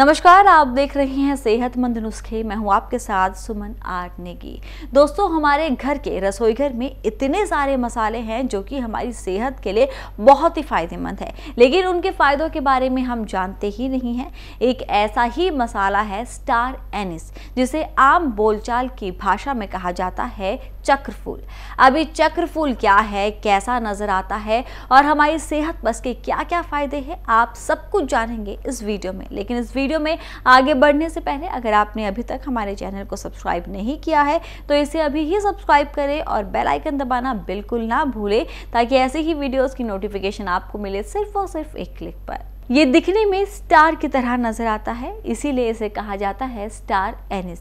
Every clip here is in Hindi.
नमस्कार आप देख रहे हैं सेहतमंद नुस्खे मैं हूं आपके साथ सुमन आर्ट नेगी दोस्तों हमारे घर के रसोई घर में इतने सारे मसाले हैं जो कि हमारी सेहत के लिए बहुत ही फ़ायदेमंद है लेकिन उनके फ़ायदों के बारे में हम जानते ही नहीं हैं एक ऐसा ही मसाला है स्टार एनिस जिसे आम बोलचाल की भाषा में कहा जाता है चक्रफूल अभी चक्रफूल क्या है कैसा नज़र आता है और हमारी सेहत बस के क्या क्या फ़ायदे हैं आप सब कुछ जानेंगे इस वीडियो में लेकिन इस वीडियो में आगे बढ़ने से पहले अगर आपने अभी तक हमारे चैनल को सब्सक्राइब नहीं किया है तो इसे अभी ही सब्सक्राइब करें और बेलाइकन दबाना बिल्कुल ना भूलें ताकि ऐसे ही वीडियोज़ की नोटिफिकेशन आपको मिले सिर्फ और सिर्फ एक क्लिक पर ये दिखने में स्टार की तरह नजर आता है इसीलिए इसे कहा जाता है स्टार एनिस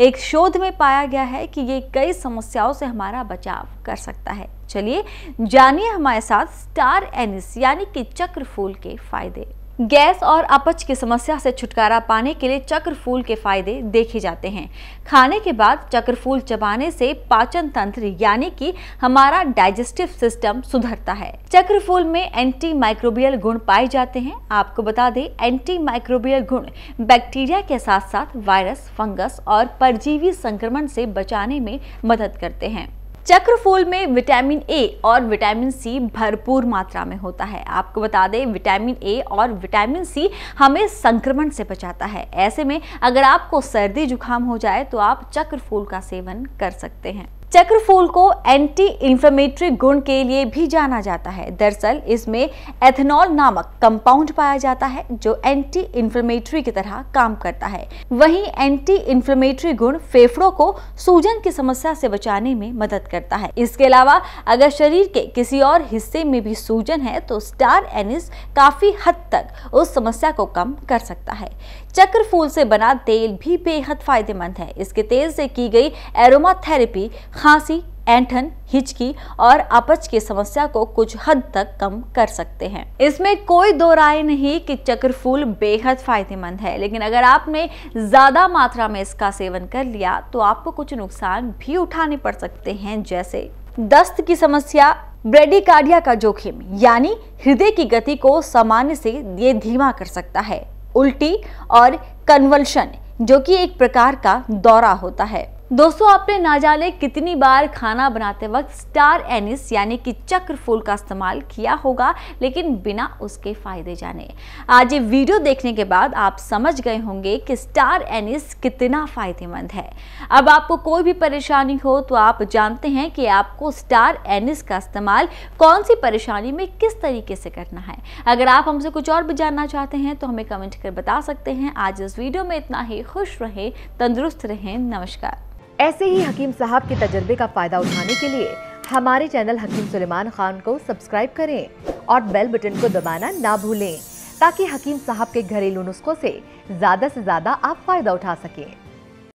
एक शोध में पाया गया है कि ये कई समस्याओं से हमारा बचाव कर सकता है चलिए जानिए हमारे साथ स्टार एनिस यानी कि चक्र फूल के फायदे गैस और अपच की समस्या से छुटकारा पाने के लिए चक्रफूल के फायदे देखे जाते हैं खाने के बाद चक्रफूल चबाने से पाचन तंत्र यानी कि हमारा डाइजेस्टिव सिस्टम सुधरता है चक्रफूल में एंटी माइक्रोबियल गुण पाए जाते हैं आपको बता दें एंटी माइक्रोबियल गुण बैक्टीरिया के साथ साथ वायरस फंगस और परजीवी संक्रमण से बचाने में मदद करते हैं चक्रफूल में विटामिन ए और विटामिन सी भरपूर मात्रा में होता है आपको बता दें विटामिन ए और विटामिन सी हमें संक्रमण से बचाता है ऐसे में अगर आपको सर्दी जुकाम हो जाए तो आप चक्रफूल का सेवन कर सकते हैं चक्रफूल को एंटी इन्फ्लेमेटरी गुण के लिए भी जाना जाता है दरअसल इसमें एथेनॉल नामक कंपाउंड पाया जाता है जो एंटी इन्फ्लेमेटरी की तरह काम करता है वहीं एंटी इन्फ्लेमेटरी गुण फेफड़ों को सूजन की समस्या से बचाने में मदद करता है इसके अलावा अगर शरीर के किसी और हिस्से में भी सूजन है तो स्टार एनिस काफी हद तक उस समस्या को कम कर सकता है चक्रफूल से बना तेल भी बेहद फायदेमंद है इसके तेल से की गई एरोमा खांसी एंठन हिचकी और अपच की समस्या को कुछ हद तक कम कर सकते हैं इसमें कोई दो राय नहीं कि चक्रफूल बेहद फायदेमंद है लेकिन अगर आपने ज़्यादा मात्रा में इसका सेवन कर लिया तो आपको कुछ नुकसान भी उठाने पड़ सकते हैं जैसे दस्त की समस्या ब्रेडिकार्डिया का जोखिम यानी हृदय की गति को सामान्य से ये धीमा कर सकता है उल्टी और कन्वल्शन जो कि एक प्रकार का दौरा होता है दोस्तों आपने ना जाने कितनी बार खाना बनाते वक्त स्टार एनिस यानी कि चक्र फूल का इस्तेमाल किया होगा लेकिन बिना उसके फायदे जाने आज ये वीडियो देखने के बाद आप समझ गए होंगे कि स्टार एनिस कितना फायदेमंद है अब आपको कोई भी परेशानी हो तो आप जानते हैं कि आपको स्टार एनिस का इस्तेमाल कौन सी परेशानी में किस तरीके से करना है अगर आप हमसे कुछ और भी जानना चाहते हैं तो हमें कमेंट कर बता सकते हैं आज इस वीडियो में इतना ही खुश रहें तंदुरुस्त रहें नमस्कार ऐसे ही हकीम साहब के तजर्बे का फ़ायदा उठाने के लिए हमारे चैनल हकीम सुलेमान खान को सब्सक्राइब करें और बेल बटन को दबाना ना भूलें ताकि हकीम साहब के घरेलू नुस्खों से ज़्यादा से ज़्यादा आप फ़ायदा उठा सकें